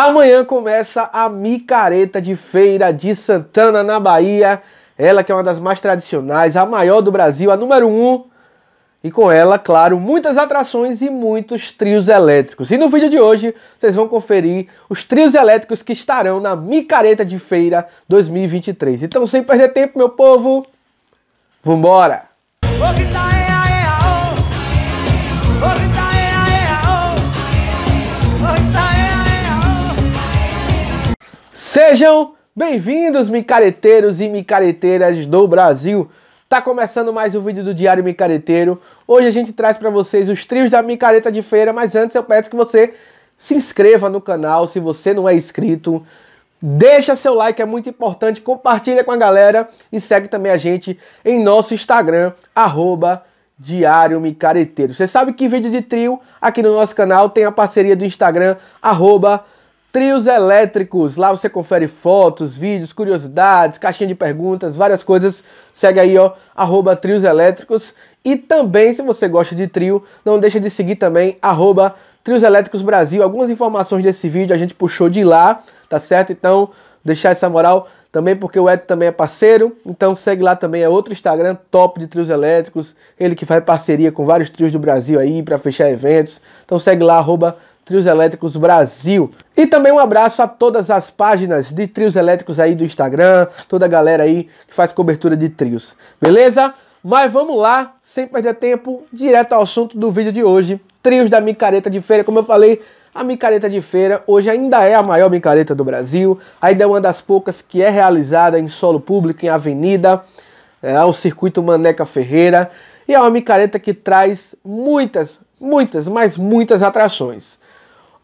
Amanhã começa a micareta de feira de Santana, na Bahia. Ela que é uma das mais tradicionais, a maior do Brasil, a número um. E com ela, claro, muitas atrações e muitos trios elétricos. E no vídeo de hoje, vocês vão conferir os trios elétricos que estarão na Micareta de Feira 2023. Então, sem perder tempo, meu povo, vambora! Ô, Sejam bem-vindos, micareteiros e micareteiras do Brasil. Tá começando mais um vídeo do Diário Micareteiro. Hoje a gente traz para vocês os trios da micareta de feira, mas antes eu peço que você se inscreva no canal se você não é inscrito. Deixa seu like, é muito importante, compartilha com a galera e segue também a gente em nosso Instagram, arroba Diário Micareteiro. Você sabe que vídeo de trio aqui no nosso canal tem a parceria do Instagram, arroba Micareteiro Trios Elétricos. Lá você confere fotos, vídeos, curiosidades, caixinha de perguntas, várias coisas. Segue aí, ó, arroba Trios Elétricos. E também, se você gosta de trio, não deixa de seguir também, arroba Trios Elétricos Brasil. Algumas informações desse vídeo a gente puxou de lá, tá certo? Então, deixar essa moral também porque o Ed também é parceiro, então segue lá também, é outro Instagram top de trios elétricos, ele que faz parceria com vários trios do Brasil aí para fechar eventos, então segue lá, arroba Trios Elétricos Brasil. E também um abraço a todas as páginas de trios elétricos aí do Instagram, toda a galera aí que faz cobertura de trios. Beleza? Mas vamos lá, sem perder tempo, direto ao assunto do vídeo de hoje. Trios da micareta de feira, como eu falei, a micareta de feira hoje ainda é a maior micareta do Brasil, ainda é uma das poucas que é realizada em solo público, em avenida, é o circuito Maneca Ferreira, e é uma micareta que traz muitas, muitas, mas muitas atrações.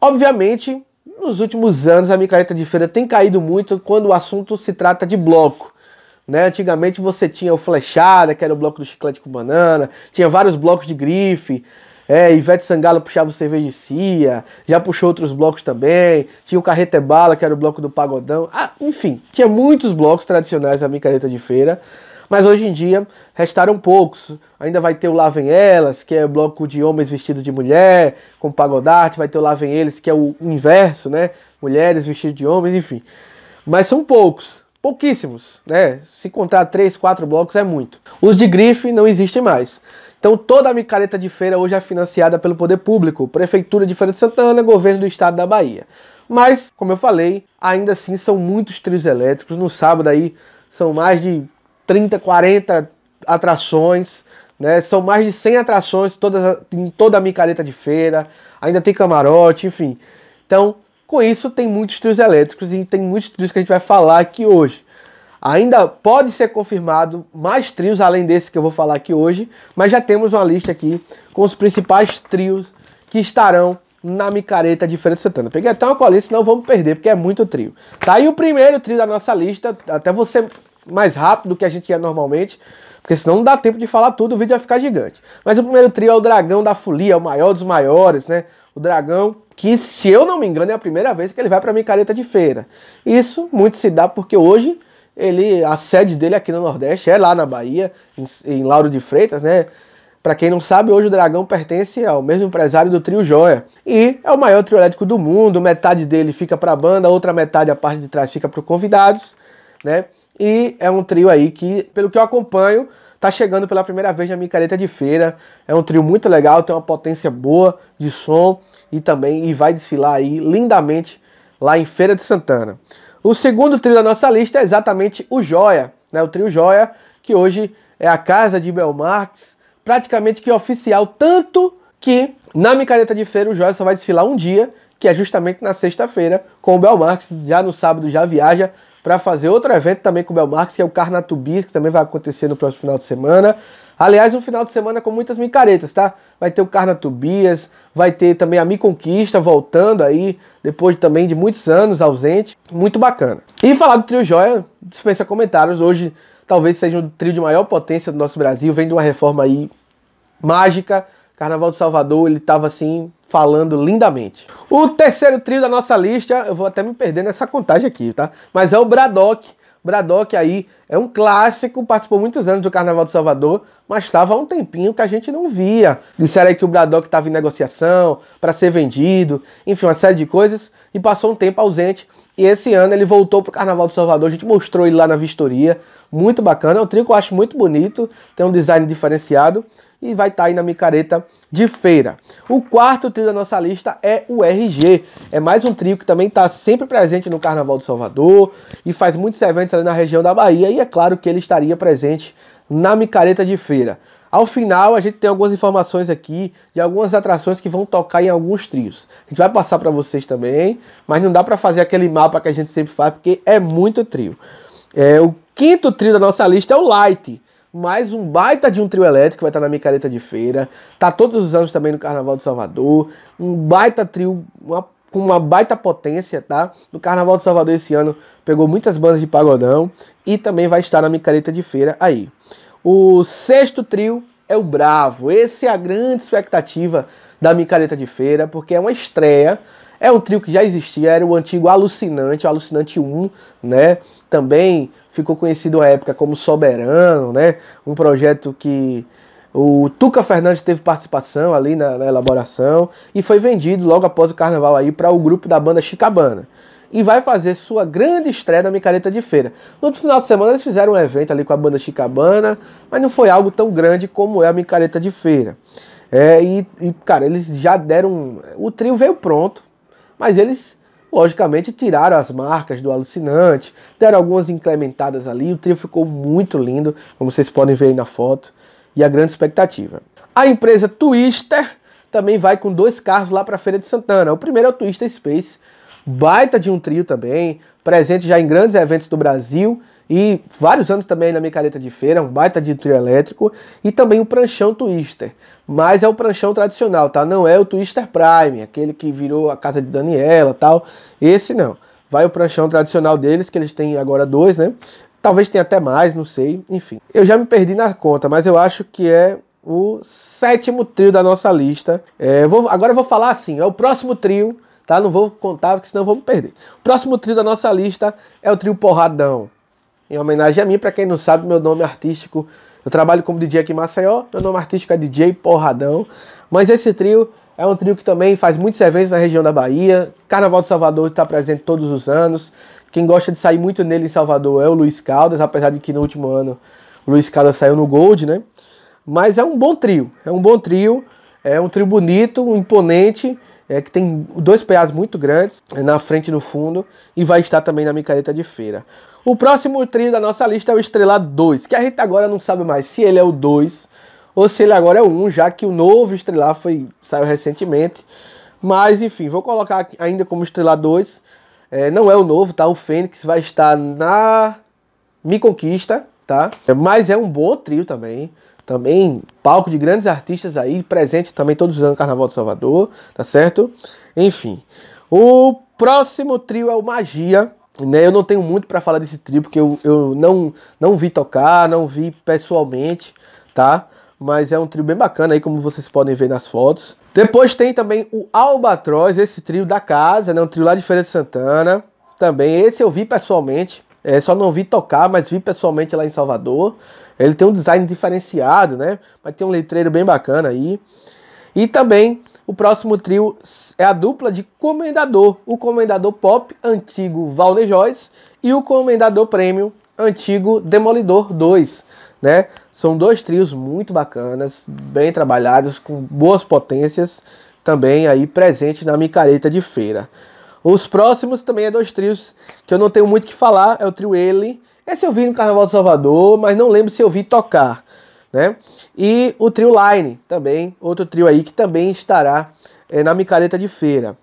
Obviamente, nos últimos anos a micareta de feira tem caído muito quando o assunto se trata de bloco. Né? Antigamente você tinha o Flechada, que era o bloco do chiclete com banana, tinha vários blocos de grife. É, Ivete Sangalo puxava o cerveja de cia, já puxou outros blocos também. Tinha o Carreta é Bala, que era o bloco do Pagodão. Ah, enfim, tinha muitos blocos tradicionais da micareta de feira. Mas hoje em dia restaram poucos. Ainda vai ter o lá Vem Elas, que é bloco de homens vestidos de mulher, com pagodarte, vai ter o lá Vem Eles, que é o inverso, né? Mulheres vestidas de homens, enfim. Mas são poucos pouquíssimos, né? Se contar três, quatro blocos é muito. Os de grife não existem mais. Então toda a micareta de feira hoje é financiada pelo poder público, prefeitura de Feira de Santana, governo do estado da Bahia. Mas, como eu falei, ainda assim são muitos trios elétricos. No sábado aí são mais de 30, 40 atrações. Né? São mais de 100 atrações todas, em toda a micareta de feira. Ainda tem camarote, enfim. Então, com isso, tem muitos trios elétricos e tem muitos trios que a gente vai falar aqui hoje. Ainda pode ser confirmado mais trios além desse que eu vou falar aqui hoje, mas já temos uma lista aqui com os principais trios que estarão na micareta de Feira de Santana. Peguei até uma colinha, senão vamos perder, porque é muito trio. Tá aí o primeiro trio da nossa lista, até você mais rápido do que a gente ia normalmente, porque senão não dá tempo de falar tudo, o vídeo vai ficar gigante. Mas o primeiro trio é o Dragão da Folia, o maior dos maiores, né? O Dragão, que se eu não me engano é a primeira vez que ele vai para a Micareta de Feira. Isso muito se dá porque hoje ele a sede dele aqui no Nordeste é lá na Bahia, em, em Lauro de Freitas, né? Para quem não sabe, hoje o Dragão pertence ao mesmo empresário do Trio Joia. E é o maior trio elétrico do mundo, metade dele fica para a banda, outra metade, a parte de trás, fica para os convidados, né? E é um trio aí que, pelo que eu acompanho, tá chegando pela primeira vez na micareta de feira. É um trio muito legal, tem uma potência boa de som e também e vai desfilar aí lindamente lá em Feira de Santana. O segundo trio da nossa lista é exatamente o Joia, né? O trio Joia, que hoje é a casa de Belmarx, praticamente que é oficial, tanto que na micareta de feira o Joia só vai desfilar um dia, que é justamente na sexta-feira, com o Belmarx, já no sábado já viaja para fazer outro evento também com o Belmarx, que é o Carnatubis, que também vai acontecer no próximo final de semana. Aliás, um final de semana com muitas micaretas, tá? Vai ter o Carna Tobias, vai ter também a Mi Conquista voltando aí, depois também de muitos anos ausente. Muito bacana. E falar do Trio Joia, dispensa comentários. Hoje talvez seja o trio de maior potência do nosso Brasil, vem de uma reforma aí mágica Carnaval do Salvador, ele estava assim, falando lindamente. O terceiro trio da nossa lista, eu vou até me perder nessa contagem aqui, tá? Mas é o Braddock. Braddock aí é um clássico, participou muitos anos do Carnaval do Salvador, mas estava há um tempinho que a gente não via. Disseram aí que o Braddock estava em negociação para ser vendido, enfim, uma série de coisas, e passou um tempo ausente e esse ano ele voltou pro Carnaval do Salvador, a gente mostrou ele lá na vistoria. Muito bacana, é um trio que eu acho muito bonito, tem um design diferenciado e vai estar tá aí na micareta de feira. O quarto trio da nossa lista é o RG. É mais um trio que também está sempre presente no Carnaval do Salvador e faz muitos eventos ali na região da Bahia e é claro que ele estaria presente na micareta de feira. Ao final, a gente tem algumas informações aqui de algumas atrações que vão tocar em alguns trios. A gente vai passar para vocês também, mas não dá para fazer aquele mapa que a gente sempre faz, porque é muito trio. É, o quinto trio da nossa lista é o Light. Mais um baita de um trio elétrico, que vai estar na Micareta de Feira. Tá todos os anos também no Carnaval de Salvador. Um baita trio, uma, com uma baita potência, tá? No Carnaval de Salvador esse ano pegou muitas bandas de pagodão. E também vai estar na Micareta de Feira aí. O sexto trio é o Bravo. Essa é a grande expectativa da Micareta de Feira, porque é uma estreia. É um trio que já existia, era o antigo Alucinante, o Alucinante 1, né? Também ficou conhecido na época como Soberano, né? Um projeto que o Tuca Fernandes teve participação ali na, na elaboração e foi vendido logo após o carnaval aí para o grupo da banda Chicabana e vai fazer sua grande estreia na Micareta de Feira. No outro final de semana eles fizeram um evento ali com a banda Chicabana, mas não foi algo tão grande como é a Micareta de Feira. É, e, e, cara, eles já deram. O trio veio pronto, mas eles, logicamente, tiraram as marcas do alucinante, deram algumas incrementadas ali. O trio ficou muito lindo, como vocês podem ver aí na foto, e a grande expectativa. A empresa Twister também vai com dois carros lá para a Feira de Santana. O primeiro é o Twister Space, baita de um trio também, presente já em grandes eventos do Brasil e vários anos também na micareta de feira, um baita de trio elétrico, e também o pranchão Twister. Mas é o pranchão tradicional, tá? Não é o Twister Prime, aquele que virou a casa de Daniela tal. Esse não. Vai o pranchão tradicional deles, que eles têm agora dois, né? Talvez tenha até mais, não sei. Enfim, eu já me perdi na conta, mas eu acho que é o sétimo trio da nossa lista. É, vou, agora eu vou falar assim: é o próximo trio tá? Não vou contar, porque senão vamos perder. O próximo trio da nossa lista é o trio Porradão. Em homenagem a mim, para quem não sabe, meu nome artístico, eu trabalho como DJ aqui em Maceió, meu nome artístico é DJ Porradão. Mas esse trio é um trio que também faz muitos eventos na região da Bahia. Carnaval de Salvador está presente todos os anos. Quem gosta de sair muito nele em Salvador é o Luiz Caldas, apesar de que no último ano o Luiz Caldas saiu no Gold, né? Mas é um bom trio, é um bom trio, é um trio bonito, imponente é, que tem dois PAs muito grandes é, na frente e no fundo e vai estar também na micareta de feira. O próximo trio da nossa lista é o Estrela 2, que a gente agora não sabe mais se ele é o 2 ou se ele agora é o 1, já que o novo Estrelar foi, saiu recentemente. Mas enfim, vou colocar ainda como Estrela 2. É, não é o novo, tá? O Fênix vai estar na Me Conquista, tá? É, mas é um bom trio também também palco de grandes artistas aí, presente também todos os anos no Carnaval de Salvador, tá certo? Enfim, o próximo trio é o Magia. Né, eu não tenho muito para falar desse trio, porque eu, eu não, não vi tocar, não vi pessoalmente, tá? Mas é um trio bem bacana aí, como vocês podem ver nas fotos. Depois tem também o Albatroz, esse trio da casa, né? Um trio lá de Feira de Santana. Também esse eu vi pessoalmente, é, só não vi tocar, mas vi pessoalmente lá em Salvador. Ele tem um design diferenciado, né? Mas tem um letreiro bem bacana aí. E também o próximo trio é a dupla de Comendador. O Comendador Pop, antigo Valney Joyce, e o Comendador Premium, antigo Demolidor 2. Né? São dois trios muito bacanas, bem trabalhados, com boas potências, também aí presente na micareta de feira. Os próximos também é dois trios que eu não tenho muito que falar, é o trio Ele. Esse eu vi no Carnaval de Salvador, mas não lembro se eu vi tocar, né? E o trio Line também, outro trio aí que também estará é, na micareta de feira.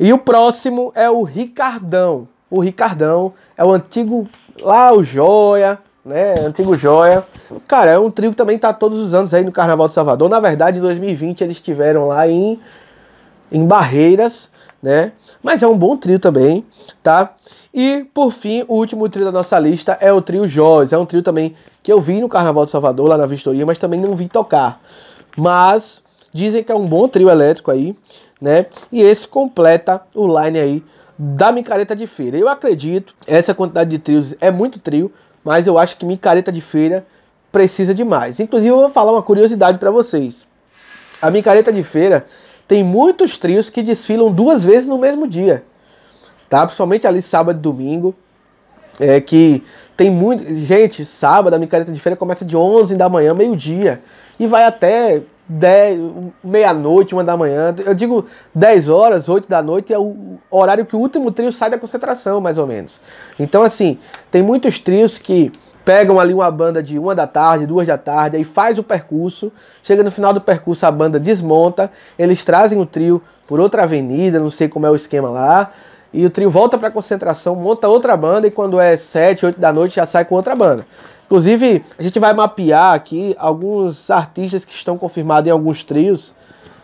E o próximo é o Ricardão. O Ricardão é o antigo lá o Joia, né? Antigo Joia. Cara, é um trio que também tá todos os anos aí no Carnaval de Salvador. Na verdade, em 2020 eles estiveram lá em em Barreiras, né? Mas é um bom trio também, tá? E por fim, o último trio da nossa lista é o trio Joyce. É um trio também que eu vi no Carnaval de Salvador, lá na Vistoria, mas também não vi tocar. Mas dizem que é um bom trio elétrico aí, né? E esse completa o line aí da Micareta de Feira. Eu acredito, essa quantidade de trios é muito trio, mas eu acho que Micareta de Feira precisa de mais. Inclusive, eu vou falar uma curiosidade para vocês. A Micareta de Feira tem muitos trios que desfilam duas vezes no mesmo dia, tá? Principalmente ali sábado e domingo, é que tem muito... Gente, sábado a micareta de feira começa de 11 da manhã, meio-dia, e vai até meia-noite, uma da manhã. Eu digo 10 horas, 8 da noite é o horário que o último trio sai da concentração, mais ou menos. Então, assim, tem muitos trios que pegam ali uma banda de uma da tarde, duas da tarde, aí faz o percurso, chega no final do percurso a banda desmonta, eles trazem o trio por outra avenida, não sei como é o esquema lá, e o trio volta para a concentração, monta outra banda e quando é sete, oito da noite já sai com outra banda. Inclusive, a gente vai mapear aqui alguns artistas que estão confirmados em alguns trios,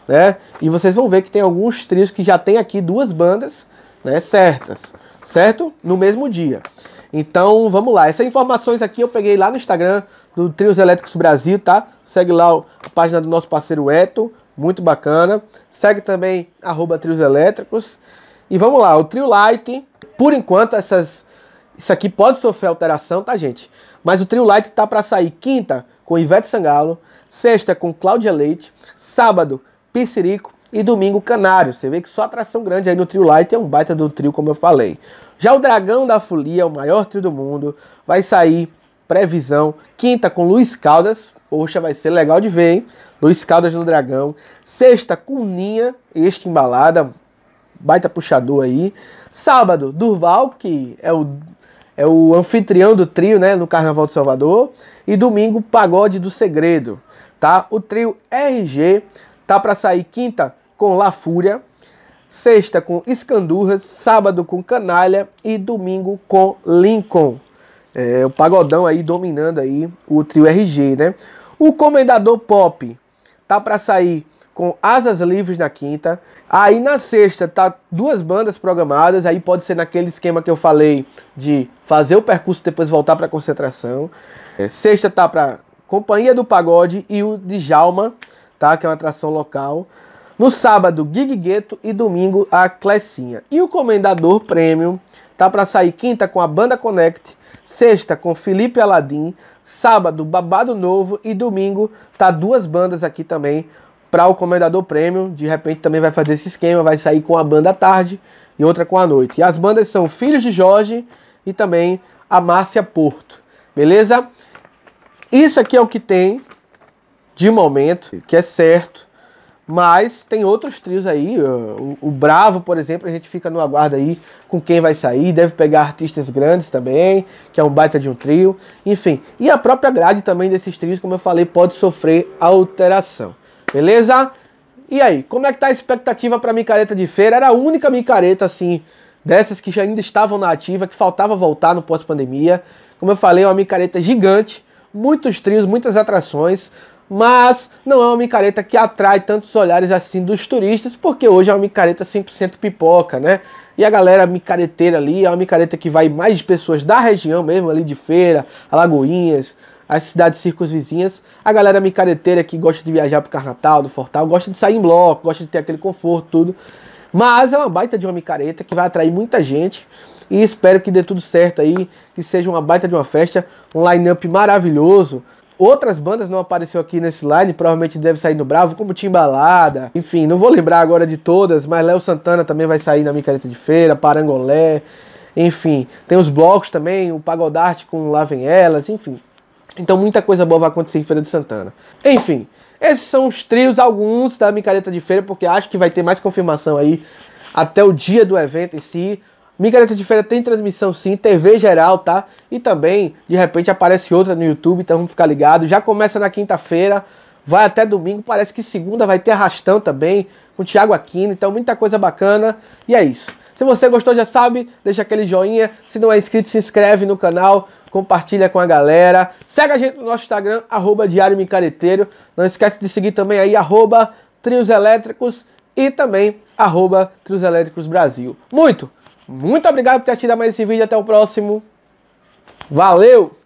né? E vocês vão ver que tem alguns trios que já tem aqui duas bandas, né, certas, certo? No mesmo dia. Então vamos lá. Essas informações aqui eu peguei lá no Instagram do Trios Elétricos Brasil, tá? Segue lá a página do nosso parceiro Eto, muito bacana. Segue também arroba Trios Elétricos. E vamos lá, o Trio Light, por enquanto, essas. Isso aqui pode sofrer alteração, tá, gente? Mas o Trio Light tá para sair quinta com Ivete Sangalo, sexta com Cláudia Leite, sábado, Pissirico e domingo Canário. Você vê que só atração grande aí no Trio Light é um baita do trio, como eu falei. Já o Dragão da Folia, o maior trio do mundo, vai sair previsão quinta com Luiz Caldas. Poxa, vai ser legal de ver, hein? Luiz Caldas no Dragão. Sexta com Ninha, este embalada, baita puxador aí. Sábado, Durval, que é o é o anfitrião do trio, né, no Carnaval de Salvador, e domingo Pagode do Segredo, tá? O trio RG tá para sair quinta com La Fúria, sexta com Escandurras, sábado com Canalha e domingo com Lincoln. É, o pagodão aí dominando aí o trio RG, né? O Comendador Pop tá para sair com Asas Livres na quinta. Aí na sexta tá duas bandas programadas, aí pode ser naquele esquema que eu falei de fazer o percurso e depois voltar para concentração. É, sexta tá para Companhia do Pagode e o Djalma, tá? Que é uma atração local. No sábado, Gig Gueto e domingo, a Clecinha. E o Comendador Prêmio tá para sair quinta com a Banda Connect, sexta com Felipe Aladim, sábado, Babado Novo e domingo tá duas bandas aqui também para o Comendador Prêmio. De repente também vai fazer esse esquema, vai sair com a banda à tarde e outra com a noite. E as bandas são Filhos de Jorge e também a Márcia Porto. Beleza? Isso aqui é o que tem de momento, que é certo mas tem outros trios aí. O, o Bravo, por exemplo, a gente fica no aguardo aí com quem vai sair. Deve pegar artistas grandes também, que é um baita de um trio. Enfim, e a própria grade também desses trios, como eu falei, pode sofrer alteração. Beleza? E aí, como é que tá a expectativa para micareta de feira? Era a única micareta, assim, dessas que já ainda estavam na ativa, que faltava voltar no pós-pandemia. Como eu falei, é uma micareta gigante, muitos trios, muitas atrações mas não é uma micareta que atrai tantos olhares assim dos turistas, porque hoje é uma micareta 100% pipoca, né? E a galera micareteira ali é uma micareta que vai mais pessoas da região mesmo, ali de Feira, Alagoinhas, as cidades circos vizinhas. A galera micareteira que gosta de viajar pro Carnatal, do Fortal, gosta de sair em bloco, gosta de ter aquele conforto, tudo. Mas é uma baita de uma micareta que vai atrair muita gente e espero que dê tudo certo aí, que seja uma baita de uma festa, um line-up maravilhoso, Outras bandas não apareceu aqui nesse line, provavelmente deve sair no Bravo, como Timbalada. Enfim, não vou lembrar agora de todas, mas Léo Santana também vai sair na Micareta de Feira, Parangolé. Enfim, tem os blocos também, o Pagodarte com Lá Vem Elas, enfim. Então muita coisa boa vai acontecer em Feira de Santana. Enfim, esses são os trios, alguns da Micareta de Feira, porque acho que vai ter mais confirmação aí até o dia do evento em si. Micareta de Feira tem transmissão sim, TV geral, tá? E também, de repente, aparece outra no YouTube, então vamos ficar ligado. Já começa na quinta-feira, vai até domingo, parece que segunda vai ter arrastão também, com o Thiago Aquino, então muita coisa bacana. E é isso. Se você gostou, já sabe, deixa aquele joinha. Se não é inscrito, se inscreve no canal, compartilha com a galera. Segue a gente no nosso Instagram, arroba Diário Micareteiro. Não esquece de seguir também aí, arroba Trios Elétricos e também arroba Trios Elétricos Brasil. Muito! Muito obrigado por ter assistido mais esse vídeo. Até o próximo. Valeu!